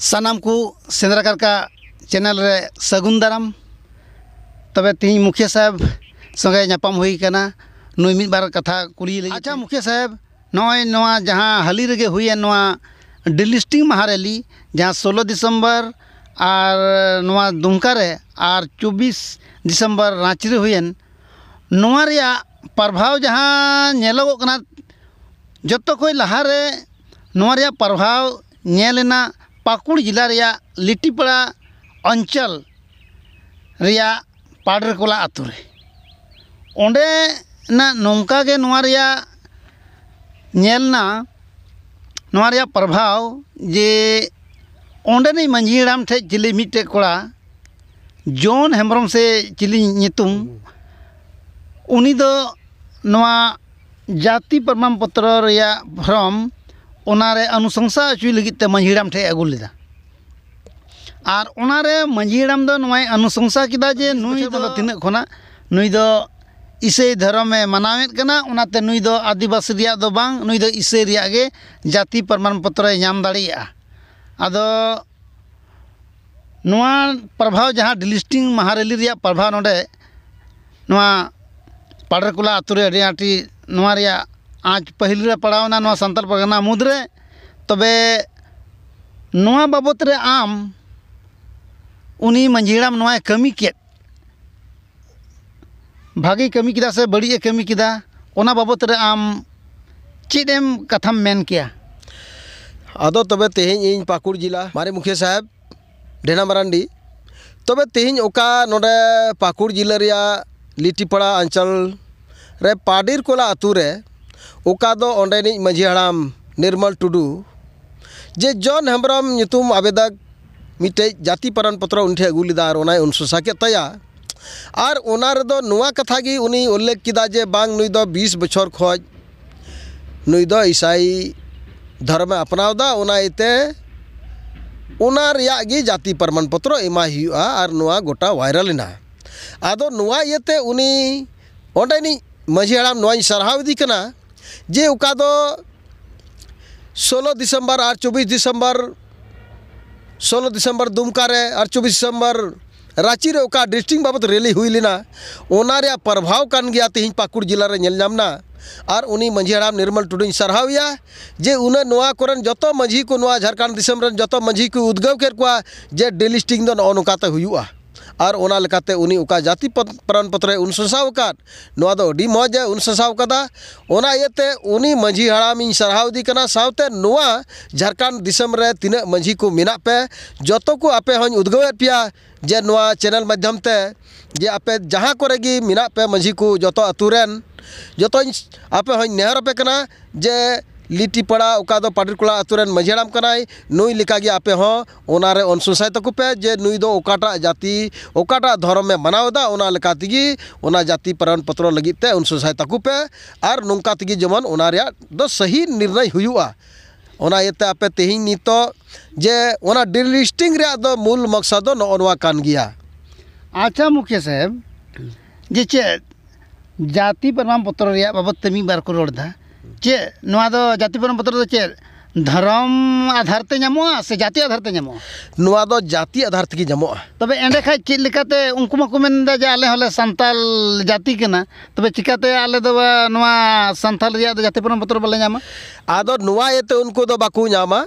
सनाम को सेंद्रा का चैनल रे सगुन दाराम तब तीन मुखिया साहेब संगे नापाम हुई कना मिद बार कथा कुली ले अच्छा मुखिया साहेब नय नवा जहां हाली रगे हुई नवा डिलिस्टिंग महारैली जहाँ सोलह दिसंबर और नवा दुमका रे और चौबीस दिसंबर रांची रे हुई नवा प्रभाव जहाँ नेलगो कना जत्तो कोई प्रभाव नेलेना पाकुड़ जिला लिट्टीपाड़ा अंचल पाड़रकोला आतुरे नौका ना प्रभाव जे अंडन मांझी हड़ाम ठे चिली मिटे कोड़ा जोन हेम्रम से चिली उनी दो जाति प्रमाण पत्र फ्रम ओनारे अनुशंसा लगे माजी हड़ाम ठे आगुले और ओनारे माजी हड़ाम अनुशंसा किया जे तक खोना इसई धर्म मानावे आदिवास इसई जाति प्रमाण पत्र नाम दवा प्रभाव जहाँ डिलिस्टिंग महारेली प्रभाव नोड़ पाड़कोला अटी आज पहले पड़ा सान परगना मुद्रे तब बाबद आम उन्हीं मंझी कमी के भागे कमी के से बड़ी ए कमी किया बाबद आम चेम कथाम मेन के अद तब ते पाकुड़ जिला मारे मुखिया साहेब ढेना मारांडी तब तेहन ना पाकुड़ जिला लिट्टीपाड़ा अंचल रे पाडिर कोला अतुरे मांझी हड़ाम निर्मल टुडू जे जन हेम्रम आवेदक मिट्टे जाति पारण पत्र उनठे अगू लेदा और सुसा तया और कथा गे उन उल्लेख किया जे बांग बीस बचर खज ईसाई धर्म अपनावदा जाति प्रमाण पत्र गोटा वायरल अदोते उन मांझी हड़ाम सारहदी जे उका दो सोलो दिसंबर ᱟᱨ चौबीस दिसंबर सोलो दिसंबर दुमका रे ᱟᱨ चौबीस दिसंबर रांची रे उका डिस्ट्रिक्ट बाबत रैली हुई लेना ओना रे प्रभाव कान गया तेहिन पाकुड़ जिला रे नेल और उनी मंझी हड़ाम निर्मल टुडुन सारहाविया जे उन नोआ कोरन जतो मंझी को नोआ झारखंड दिसम जतो मंझी को उद्गव कर कुआ जे डिलिस्टिंग दो नोकाते हुआ ᱟᱨ ᱚᱱᱟ ᱞᱮᱠᱟᱛᱮ ᱩᱱᱤ ᱚᱠᱟ ᱡᱟᱹᱛᱤ ᱯᱨᱟᱱ ᱯᱚᱛᱨᱮ ᱩᱱ ᱥᱟᱥᱟᱣ ᱟᱠᱟᱫ ᱱᱚᱣᱟ ᱫᱚ ᱟᱹᱰᱤ ᱢᱚᱡᱽ ᱩᱱ ᱥᱟᱥᱟᱣ ᱟᱠᱟᱫᱟ ᱚᱱᱟ ᱤᱭᱟᱹᱛᱮ ᱩᱱᱤ ᱢᱟᱺᱡᱷᱤ ᱦᱟᱲᱟᱢᱤᱧ ᱥᱟᱨᱦᱟᱣᱫᱤ ᱠᱟᱱᱟ ᱥᱟᱶᱛᱮ ᱱᱚᱣᱟ ᱡᱷᱟᱲᱠᱷᱚᱸᱰ ᱫᱤᱥᱚᱢ ᱨᱮ ᱛᱤᱱᱟᱹᱜ ᱢᱟᱺᱡᱷᱤ ᱠᱚ ᱢᱮᱱᱟᱜ ᱯᱮ ᱡᱚᱛᱚ ᱠᱚ ᱟᱯᱮ ᱦᱚᱸᱧ ᱩᱫᱽᱜᱟᱹᱣᱮᱫ ᱯᱮᱭᱟ ᱡᱮ ᱱᱚᱣᱟ ᱪᱮᱱᱮᱞ ᱢᱟᱫᱽᱫᱷᱚᱢ ᱛᱮ ᱡᱮ ᱟᱯᱮ ᱡᱟᱦᱟᱸ ᱠᱚᱨᱮ ᱜᱮ ᱢᱮᱱᱟᱜ ᱯᱮ ᱢᱟᱺᱡᱷᱤ ᱠᱚ ᱡᱚᱛᱚ ᱟᱛᱳ ᱨᱮᱱ ᱡᱚᱛᱚᱧ ᱟᱯᱮ ᱦᱚᱸᱧ ᱱᱮᱦᱚᱨ ᱟᱯᱮ ᱠᱟᱱᱟ ᱡᱮ लिटीपाड़ा अका कोला अतुन मजेड़म नई आपे हों हाँ, अनुसूसायत तो को पे जे नुटा जाति धरमे मनावेगी में मानवतागे जाति प्रमाण पत्र लगते अनुसूसायत तो को पे और नौका जेमन सही निर्णय होते आपे तेह नित तो, जे डिलिस्टिंग मूल मकसद नोन गया आचा मुखिया साहेब जे चे जाति प्रमाण पत्र बाबत तेमी बार को रहा चेद जातिपुर पत्र चे धर्म आधार ते से जाति आधार ते जाति आधार तक तब एंड चलते उनको जे आल सानाल जाति तब चिकाते आलवा सानाल जातिपुर पत्र बाले अद उनको बामा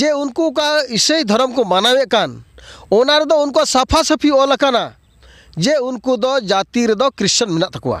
जे उनको का इसई धर्म को मानवे उनको साफा साफी ऑलकाना जे उनको जाति रेद क्रिश्चन मेना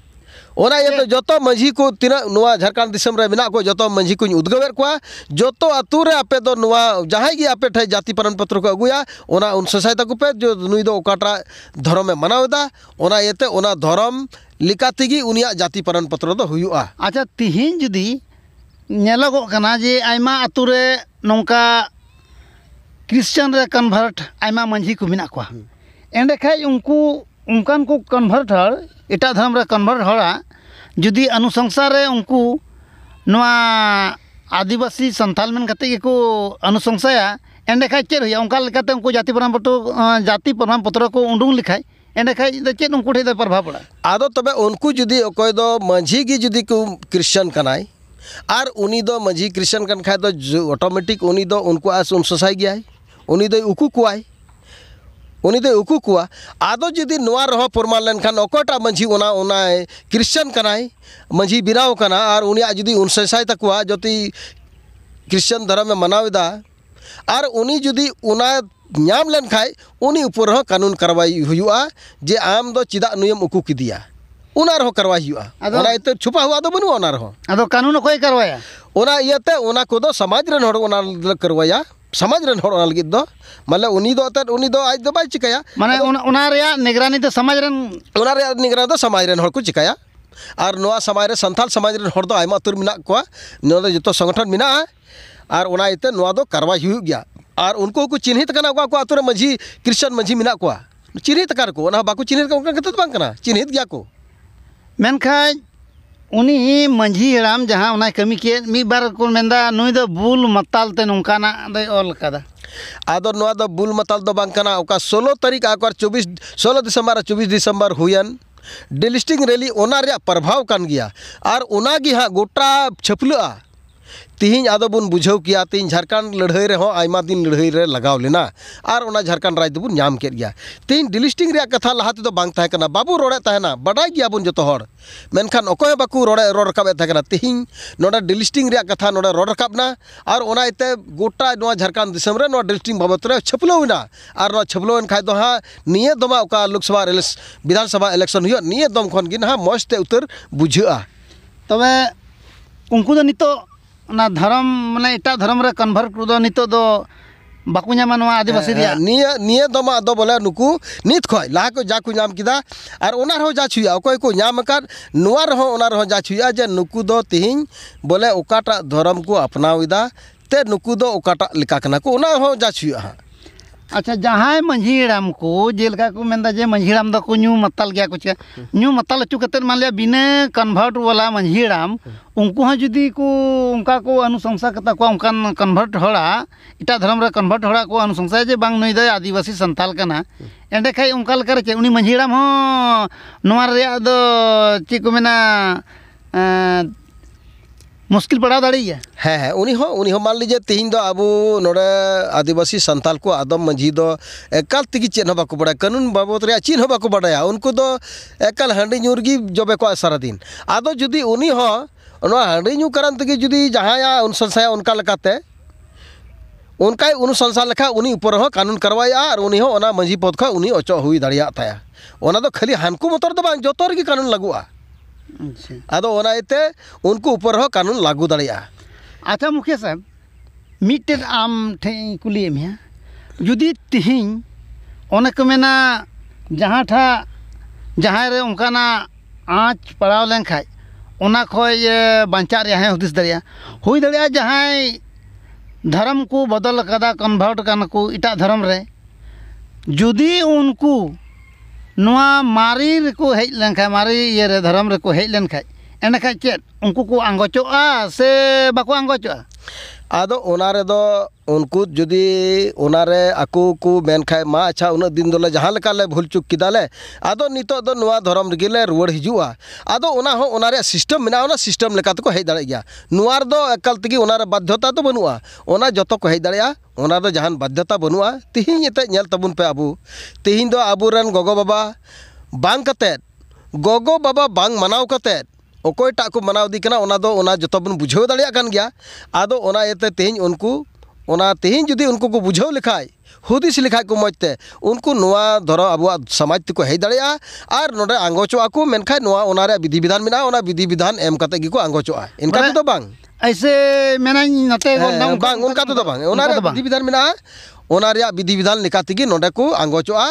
ओना ये तो जो मांझी को तीना झारखंड मेना को जो मांझी को उद्गवे जो अतुरे आपे दो तो आपे ठे जाति पारण पत्र को अगुया ओना उन सोसाइटी को पे जो नुई दो ओकाटा धर्म में मनावदा ओना ये ओना धर्म लिकातिगी तीगी उनिया जाति पारण पत्र दो तो हुआ अच्छा तिहिन जुदी नेलोगोकना जे आइमा अतुरे नोंका क्रिश्चियन रे को मेना को हम्म। एंडे उनकान को कन्भर्ट हर एटा धर्म कन्भर्ट हरा जुदी अनुशंसा रे उनको नवा आदिवासी संथाल मन कते को अनुशंसाया एंडे खाय चे रही उनका लेकते तो उनको जाति प्रमाण पत्र जाति प्रमाण पत्र को उंडुंग लिखाय एंडे खाय द तो चे उनको ठे प्रभाव पड़ा आदो तबे उनको जुदी ओकय दो मंझी की जुदी को क्रिश्चियन कनाय आर उनी दो मंझी क्रिश्चियन कन खाय दो ऑटोमेटिक उनी दो उनको आस उन सोसाय गयाय उनी दो उकु कुआय उनी उकु को आदो जुदी नवा रहो फरमान लेनखान अकोटा मांझी ओना ओना क्रिश्चियन कनाय मांझी बिराव कना आर उनिया जुदी उन सैसाय जो जति क्रिश्चियन धर्म में मनावदा आर उनी जुदी उना न्याम लेनखाय उनी ऊपर रहो कानून कारवाई हुयुआ जे आम दो चिदा नियम उकु किदिया उना रहो करवाई हुआ ओना इत छुपा हुआ तो बनु ओना रहो आदो कानून कोई करवाया ओना इते ओना को दो समाज रे नड़ ओना करवाया समाज रन हर लगी दो मतलब तो- उनी दो तर उनी दो आज दो तो बाई चिकाया माने उना रे निगरानी तो समाज रन उना रे निगरानी तो समाज रन होड़ को चिकाया और नोआ समाज रे संथाल समाज रन होड़ दो आयमा तुर मिना को नोदा जतो संगठन मिना और उना इते नोआ दो तो कारवाई हुई गया और उनको को चिन्हित करना को आतुर मजी क्रिश्चियन मजी मिना को चिन्हित कर को ना बाको चिन्हित कर तो बांकना चिन्हित गया को मेनखान उन्हीं मंझी हराम जहाँ उन्हें कमी किए मी बार को मेंदा नहीं तो बुल मताल ते नुंका ना दे ऑल का दा आदो नुआ दो बुल मताल दो बंक करना उका सोलो तरीक आकर चौबीस सोलो दिसंबर चौबीस दिसंबर हुयन डिलिस्टिंग रैली ओना रिया प्रभाव कन गया और उना गी हाँ गोटा छपलुआ तीन अब बन बुझे कि तीन झारखंड लड़ाई रहा दिन लड़ाई में लगव लेना और झारखंड राज्य बन के तीन डिलिस्टिंग कथा लहाते तो बाबू रड़ेना बाडाई गया बन जो मेखान बाकु रड़े रड़ रखे थकना तीन ना डिलिस्टिंग कथा ना रड़ रखना और इतने गोटा झारखंड डिलिस्टिंग बाबद छपलवना और छपलवन खाद तो हाँ निये दमा लोकसभा विधानसभा इलेक्शन निये दम खन मजते उतर बुझे तब उनको नितो ᱚᱱᱟ ᱫᱷᱚᱨᱚᱢ ᱢᱟᱱᱮ ᱮᱴᱟᱜ ᱫᱷᱚᱨᱚᱢ ᱨᱮ ᱠᱚᱱᱵᱷᱟᱨᱴ ᱠᱚᱫᱚ ᱱᱤᱛᱚᱜ ᱫᱚ ᱵᱟᱠᱚ ᱧᱟᱢᱟ ᱱᱚᱣᱟ ᱟᱹᱫᱤᱵᱟᱹᱥᱤ ᱨᱮᱭᱟᱜ ᱱᱤᱭᱟᱹ ᱱᱤᱭᱟᱹ ᱫᱚᱢᱟ ᱫᱚ ᱵᱚᱞᱮ ᱱᱩᱠᱩ ᱱᱤᱛ ᱠᱷᱚᱡ ᱞᱟᱦᱟ ᱠᱚ ᱡᱟ ᱠᱚ ᱧᱟᱢ ᱠᱮᱫᱟ ᱟᱨ ᱚᱱᱟ ᱨᱮᱦᱚᱸ ᱡᱟ ᱪᱷᱩᱭᱟ ᱚᱠᱚᱭ ᱠᱚ ᱧᱟᱢ ᱟᱠᱟᱫ ᱱᱚᱣᱟ ᱨᱮᱦᱚᱸ ᱚᱱᱟ ᱨᱮᱦᱚᱸ ᱡᱟ ᱪᱷᱩᱭᱟ ᱡᱮ ᱱᱩᱠᱩ ᱫᱚ ᱛᱤᱦᱤᱧ ᱵᱚᱞᱮ ᱚᱠᱟᱴᱟᱜ ᱫᱷᱚᱨᱚᱢ ᱠᱚ ᱟᱯᱱᱟᱣ ᱮᱫᱟ ᱛᱮ ᱱᱩᱠᱩ ᱫᱚ ᱚᱠᱟᱴᱟᱜ ᱞᱮᱠᱟ ᱠᱟᱱᱟ ᱠᱚ ᱚᱱᱟ ᱦᱚᱸ ᱡᱟ ᱪᱷᱩᱭᱟ ᱦᱟᱸᱜ अच्छा जहाँ माझी हड़ाम को जेलका को मेंदा जे माझी हड़ाम को न्यू मतल गया कुछ का न्यू मतल अचू कतर मान लिया बिना कन्वर्ट वाला माझी हड़ाम उनको हाँ जुदी को उनका को अनुसंसा कता को उनका कन्वर्ट हड़ा इटा धर्म रे कन्वर्ट हड़ा को अनुसंसा जे बांग नहीं नई आदिवासी संताल संथाल कना एंडे खाई उनका लगा चे उन्हीं माझी हड़ाम हो हाँ, नुमार रे आदो चिकु मेना मुश्किल पड़ा दाड़ी है हाँ हाँ उन उन मान लीजिए तीन दो अब ना आदिवासी संताल को आदम मंझी दो एकाल तक चेन बाको बड़ा कानून बाबद चेन बाको बड़ा उनको दो एकाल हाँ जबे को सारा दिन अद जुदी उन हाँ कारण तक जुदी जहाँ अनुशंसा उनका उनका अनुशंसा लेखा उन कानून कारवाई और उन्हीं मंझी पद खा उन अचो हुई दाया खाली हानकु मतर तो जो रे कानून लगुआ अदाते अच्छा। उनको ऊपर कानून लागू दड़ा अच्छा मुखिया साहब मीटे आम ठेक कुली एम जुदी को मेना जहाँ ठा जहाँ उनकाना आँच पड़ा लेन खाना खचा रहा हदीस दड़ा हो जहाँ धर्म को बदल कन्भार्ट को इटा धर्म रे जुदी उनको nuah mari reku hek len kai mari ye re dharam reku enak kai ket ungku ku anggo coa se anggo coa ᱟᱫᱚ ᱚᱱᱟ ᱨᱮᱫᱚ ᱩᱱᱠᱩ ᱡᱩᱫᱤ ᱚᱱᱟᱨᱮ ᱟᱠᱚ ᱠᱚ ᱢᱮᱱᱠᱷᱟᱡ ᱢᱟ ᱟᱪᱪᱷᱟ ᱩᱱᱟᱹᱜ ᱫᱤᱱ ᱫᱚᱞᱮ ᱡᱟᱦᱟᱸ ᱞᱮᱠᱟᱞᱮ ᱵᱷᱩᱞ ᱪᱩᱠ ᱠᱮᱫᱟᱞᱮ ᱟᱫᱚ ᱱᱤᱛᱚᱜ ᱫᱚ ᱱᱚᱣᱟ ᱫᱷᱚᱨᱚᱢ ᱨᱮᱜᱮᱞᱮ ᱨᱩᱣᱟᱹᱲ ᱦᱤᱡᱩᱜᱼᱟ ᱟᱫᱚ ᱚᱱᱟ ᱦᱚᱸ ᱚᱱᱟ ᱨᱮᱭᱟᱜ ᱥᱤᱥᱴᱮᱢ ᱢᱮᱱᱟᱜᱼᱟ ᱚᱱᱟ ᱥᱤᱥᱴᱮᱢ ᱞᱮᱠᱟ ᱛᱮᱠᱚ ᱦᱮᱡ ᱫᱟᱲᱮᱭᱟᱜ ᱜᱮᱭᱟ ᱱᱚᱣᱟ ᱨᱮᱫᱚ ᱮᱠᱟᱞ ᱛᱮᱜᱮ ᱚᱱᱟᱨᱮ ᱵᱟᱫᱽᱫᱷᱚᱛᱟ ᱫᱚ ᱵᱟᱹᱱᱩᱜᱼᱟ ᱚᱱᱟ ᱡᱚᱛᱚ ᱠᱚ ᱦᱮᱡ ᱫᱟᱲᱮᱭᱟᱜᱼᱟ ᱚᱱᱟ ᱫᱚ ᱡᱟᱦᱟᱱ ᱵᱟᱫᱽᱫᱷᱚᱛᱟ ᱵᱟᱹᱱᱩᱜᱼᱟ ᱛᱤᱦᱤᱧ ᱮᱱᱛᱮᱫ ᱧᱮᱞ ᱛᱟᱵᱚᱱ ᱯᱮ ᱟᱵᱚ ᱛᱤᱦᱤᱧ ᱫᱚ ᱟᱵᱚᱨᱮᱱ ᱜᱚᱜᱚ ᱵᱟᱵᱟ ᱵᱟᱝ ᱠᱟᱛᱮᱫ ᱜᱚᱜᱚ ᱵᱟᱵᱟ ᱵᱟᱝ ᱢᱟᱱᱟᱣ ᱠᱟᱛᱮᱫ ᱚᱠᱚᱭᱴᱟᱜ ᱠᱚ ᱢᱟᱱᱟᱣ ᱤᱫᱤ ᱠᱟᱱᱟ ᱚᱱᱟ ᱫᱚ ᱚᱱᱟ ᱡᱚᱛᱚ ᱵᱚᱱ ᱵᱩᱡᱷᱟᱹᱣ ᱫᱟᱲᱮᱭᱟᱜ ᱠᱟᱱ ᱜᱮᱭᱟ ᱟᱫᱚ ᱚᱱᱟ ᱤᱭᱟᱹᱛᱮ ᱛᱮᱦᱮᱧ ᱩᱱᱠᱩ ᱚᱱᱟ ᱛᱮᱦᱮᱧ ᱡᱩᱫᱤ ᱩᱱᱠᱩ ᱠᱚ ᱵᱩᱡᱷᱟᱹᱣ ᱞᱮᱠᱷᱟᱡ ᱦᱩᱫᱤᱥ ᱞᱮᱠᱷᱟᱡ ᱠᱚ ᱢᱚᱡᱽ ᱛᱮ ᱩᱱᱠᱩ ᱱᱚᱣᱟ ᱫᱷᱚᱨᱚ ᱟᱵᱚᱣᱟᱜ ᱥᱚᱢᱟᱡᱽ ᱛᱮᱠᱚ ᱦᱮᱡ ᱫᱟᱲᱮᱭᱟᱜᱼᱟ ᱟᱨ ᱱᱚᱰᱮ ᱟᱸᱜᱚᱪᱚᱜᱼᱟ ᱠᱚ ᱢᱮᱱᱠᱷᱟᱡ ᱱᱚᱣᱟ ᱚᱱᱟ ᱨᱮᱭᱟᱜ ᱵᱤᱫᱷᱤ ᱵᱤᱫᱷᱟᱱ ᱢᱮᱱᱟᱜᱼᱟ ᱚᱱᱟ ᱵᱤᱫᱷᱤ ᱵᱤᱫᱷᱟन ᱮᱢ ᱠᱟᱛᱮ ᱜᱮᱠᱚ ᱟᱸᱜᱚᱪᱚᱜᱼᱟ ᱮᱱᱠᱟ ᱛᱮᱫᱚ ᱵᱟᱝ ऐसे मेनाई नते बांग उनका तो बांग ओना रे विधि विधान मेना ओना रे विधि विधान लेकाते गे नोडे को आंगोचोआ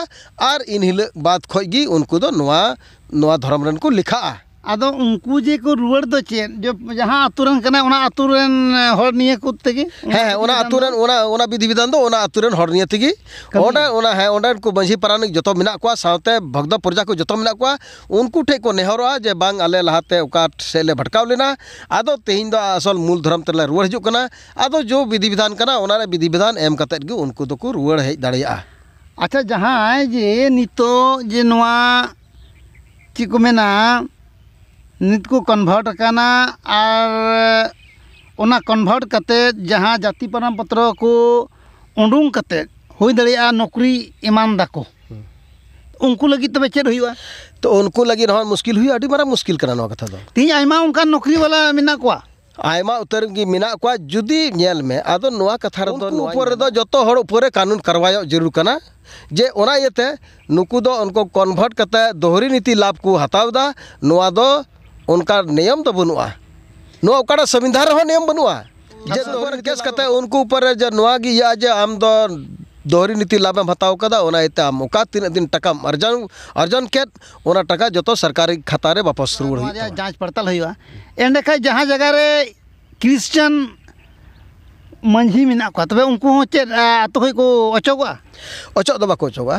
आर इन हिल बात खोई गी उनको दो नवा नवा धर्म रन को लिखा अद उनको जे को रुआर दो चे जो जहां अतुरन करना उना अतुरन हर को तगे है उना अतुरन उना उना विधि विधान तो उना अतुरन हर निये तगे ओडा उना है ओडा को बंजी परान जतो मिना को साते भगद प्रजा को जतो मिना को उनको ठे को नेहरो जे बांग अले लहाते उकाट सेले भटकाव लेना अद तेहिं दो असल मूल धर्म तले रुआर जो करना अद जो विधि विधान करना उना रे विधि विधान एम कते गु उनको दो को रुआर हे दड़िया अच्छा जहां जे नितो जे नोआ चिकुमेना ᱱᱤᱛ ᱠᱚ ᱠᱚᱱᱵᱷᱟᱨᱴ ᱟᱠᱟᱱᱟ ᱟᱨ ᱚᱱᱟ ᱠᱚᱱᱵᱷᱟᱨᱴ ᱠᱟᱛᱮᱫ ᱡᱟᱦᱟᱸ ᱡᱟᱹᱛᱤ ᱯᱨᱟᱢ ᱯᱚᱛᱨᱚ ᱠᱚ ᱩᱰᱩᱝ ᱠᱟᱛᱮᱫ ᱦᱩᱭ ᱫᱟᱲᱮᱭᱟᱜᱼᱟ ᱱᱚᱠᱨᱤ ᱮᱢᱟᱱ ᱫᱟᱠᱚ उनको लगी तब चेक हुआ तो उनको लगी रहा मुश्किल हुई अभी मारा मुश्किल करना ना कथा तीन आयमा उनका नौकरी वाला मिना कुआ आयमा उतर की मिना कुआ जुदी नेल में आदो नुआ कथा रे दो ऊपर रे जो तो हर ऊपर कानून करवायो जरूर करना जे ओना येते नुकु दो उनको कन्वर्ट करता है दोहरी नीति लाभ को हटावदा नुआ दो उनका नियम तो बनुआ ᱱᱚᱣᱟ संविधान रहा नियम बनुआ जे तोर केस कत उनको ऊपर जे नवा जे हम दो तो दोहरी नीति लाभ एम कदा ओना इते तीन दिन टाका अर्जन अर्जन के टाका जो तो सरकारी खाता रे वापस रुड़ होई हाँ, तो जांच पड़ताल होईवा एंडे खाय जगह रे क्रिश्चियन मंझी मेना को तबे उनको चे अतो को अचोगा अचो तो बाको अचोगा